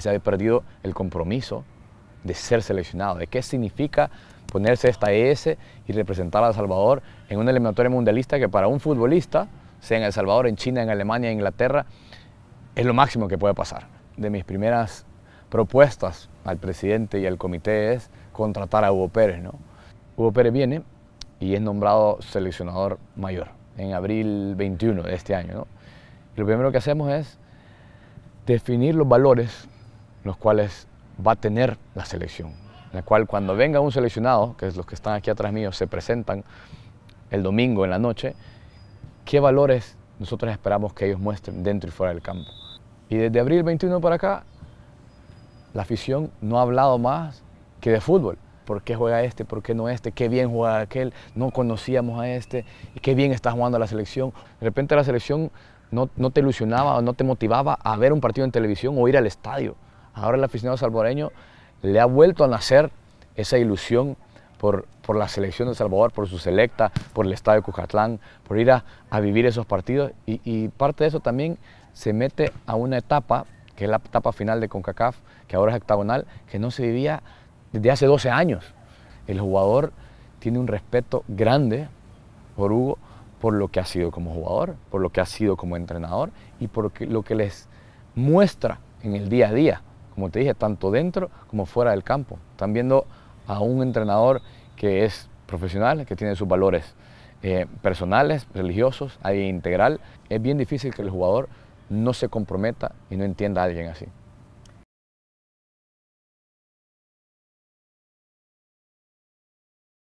se ha perdido el compromiso de ser seleccionado, de qué significa ponerse esta e S y representar a El Salvador en un eliminatoria mundialista que para un futbolista, sea en El Salvador, en China, en Alemania, en Inglaterra, es lo máximo que puede pasar. De mis primeras propuestas al presidente y al comité es contratar a Hugo Pérez. ¿no? Hugo Pérez viene y es nombrado seleccionador mayor en abril 21 de este año. Lo primero que hacemos es definir los valores los cuales va a tener la selección, la cual cuando venga un seleccionado, que es los que están aquí atrás mío, se presentan el domingo en la noche, qué valores nosotros esperamos que ellos muestren dentro y fuera del campo. Y desde abril 21 para acá, la afición no ha hablado más que de fútbol. ¿Por qué juega este? ¿Por qué no este? ¿Qué bien juega aquel? No conocíamos a este. ¿Y qué bien está jugando la selección? De repente la selección no, no te ilusionaba o no te motivaba a ver un partido en televisión o ir al estadio ahora el aficionado salvadoreño le ha vuelto a nacer esa ilusión por, la selección de Salvador, por su selecta, por el estadio Cucatlán, por ir a, vivir esos partidos. Y, y, parte de eso también se mete a una etapa, que es la etapa final de CONCACAF, que ahora es octagonal, que no se vivía desde hace 12 años. El jugador tiene un respeto grande por Hugo, por lo que ha sido como jugador, por lo que ha sido como entrenador y por lo que les muestra en el día a día como te dije, tanto dentro como fuera del campo. Están viendo a un entrenador que es profesional, que tiene sus valores eh, personales, religiosos, ahí integral. Es bien difícil que el jugador no se comprometa y no entienda a alguien así.